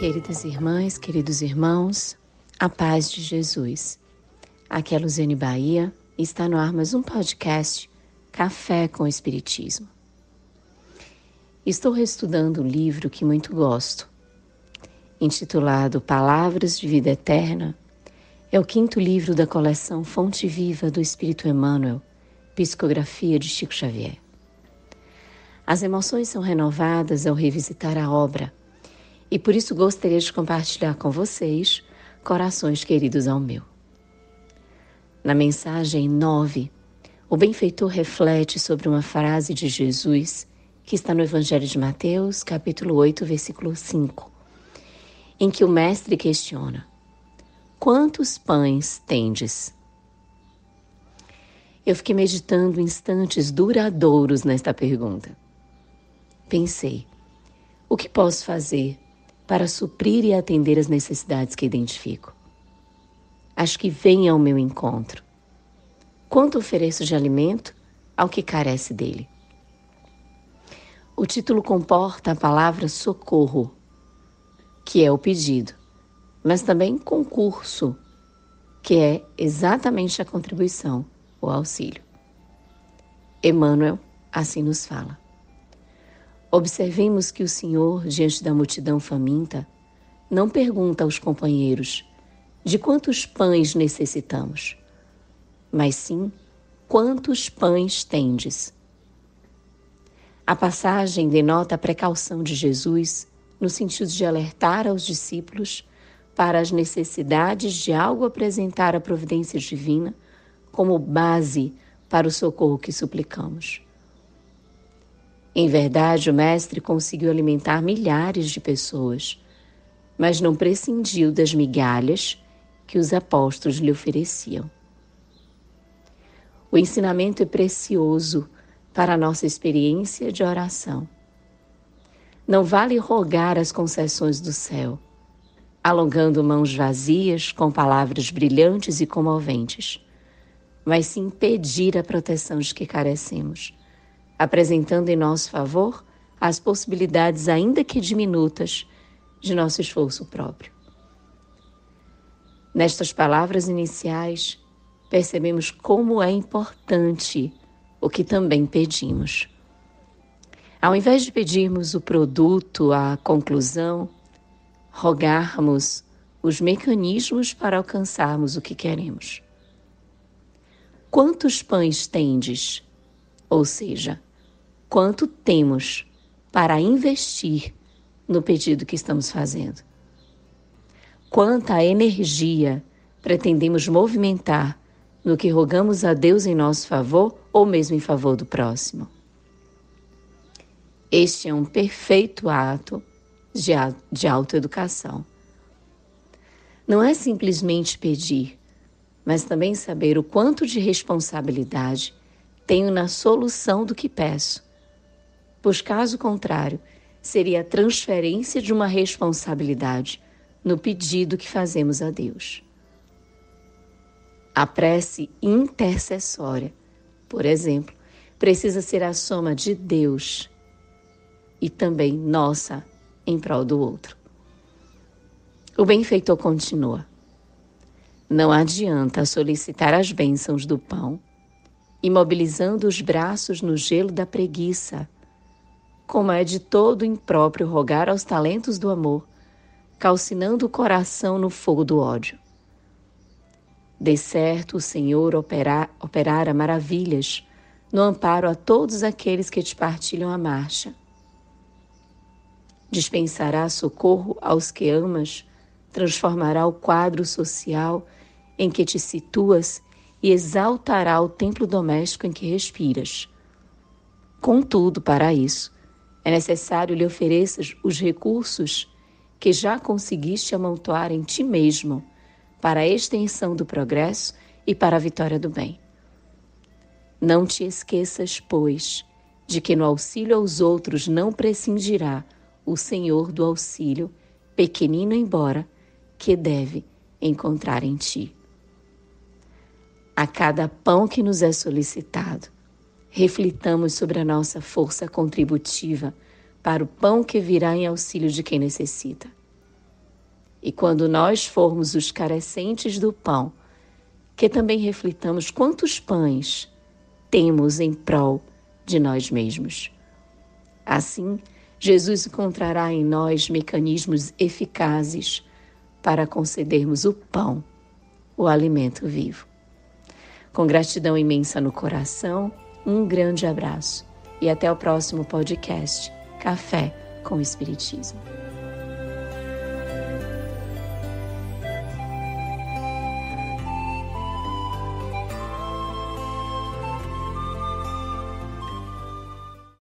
Queridas irmãs, queridos irmãos, a paz de Jesus. Aqui é Luzene Bahia e está no ar mais um podcast Café com Espiritismo. Estou reestudando um livro que muito gosto, intitulado Palavras de Vida Eterna. É o quinto livro da coleção Fonte Viva do Espírito Emmanuel, Psicografia de Chico Xavier. As emoções são renovadas ao revisitar a obra e por isso gostaria de compartilhar com vocês, corações queridos ao meu. Na mensagem 9, o benfeitor reflete sobre uma frase de Jesus que está no Evangelho de Mateus, capítulo 8, versículo 5, em que o mestre questiona: Quantos pães tendes? Eu fiquei meditando instantes duradouros nesta pergunta. Pensei: o que posso fazer para suprir e atender as necessidades que identifico. Acho que vêm ao meu encontro. Quanto ofereço de alimento ao que carece dele? O título comporta a palavra socorro, que é o pedido, mas também concurso, que é exatamente a contribuição, o auxílio. Emmanuel assim nos fala. Observemos que o Senhor, diante da multidão faminta, não pergunta aos companheiros de quantos pães necessitamos, mas sim quantos pães tendes. A passagem denota a precaução de Jesus no sentido de alertar aos discípulos para as necessidades de algo apresentar a providência divina como base para o socorro que suplicamos. Em verdade, o Mestre conseguiu alimentar milhares de pessoas, mas não prescindiu das migalhas que os apóstolos lhe ofereciam. O ensinamento é precioso para a nossa experiência de oração. Não vale rogar as concessões do céu, alongando mãos vazias com palavras brilhantes e comoventes, mas sim pedir a proteção de que carecemos apresentando em nosso favor as possibilidades, ainda que diminutas, de nosso esforço próprio. Nestas palavras iniciais, percebemos como é importante o que também pedimos. Ao invés de pedirmos o produto, a conclusão, rogarmos os mecanismos para alcançarmos o que queremos. Quantos pães tendes? Ou seja, quanto temos para investir no pedido que estamos fazendo. Quanta energia pretendemos movimentar no que rogamos a Deus em nosso favor ou mesmo em favor do próximo. Este é um perfeito ato de, de autoeducação. Não é simplesmente pedir, mas também saber o quanto de responsabilidade tenho na solução do que peço pois, caso contrário, seria a transferência de uma responsabilidade no pedido que fazemos a Deus. A prece intercessória, por exemplo, precisa ser a soma de Deus e também nossa em prol do outro. O benfeitor continua. Não adianta solicitar as bênçãos do pão, imobilizando os braços no gelo da preguiça como é de todo impróprio rogar aos talentos do amor, calcinando o coração no fogo do ódio. De certo, o Senhor operar, operara maravilhas no amparo a todos aqueles que te partilham a marcha. Dispensará socorro aos que amas, transformará o quadro social em que te situas e exaltará o templo doméstico em que respiras. Contudo, para isso, é necessário lhe ofereças os recursos que já conseguiste amontoar em ti mesmo para a extensão do progresso e para a vitória do bem. Não te esqueças, pois, de que no auxílio aos outros não prescindirá o Senhor do auxílio, pequenino embora, que deve encontrar em ti. A cada pão que nos é solicitado, reflitamos sobre a nossa força contributiva para o pão que virá em auxílio de quem necessita. E quando nós formos os carecentes do pão, que também reflitamos quantos pães temos em prol de nós mesmos. Assim, Jesus encontrará em nós mecanismos eficazes para concedermos o pão, o alimento vivo. Com gratidão imensa no coração, um grande abraço e até o próximo podcast Café com Espiritismo.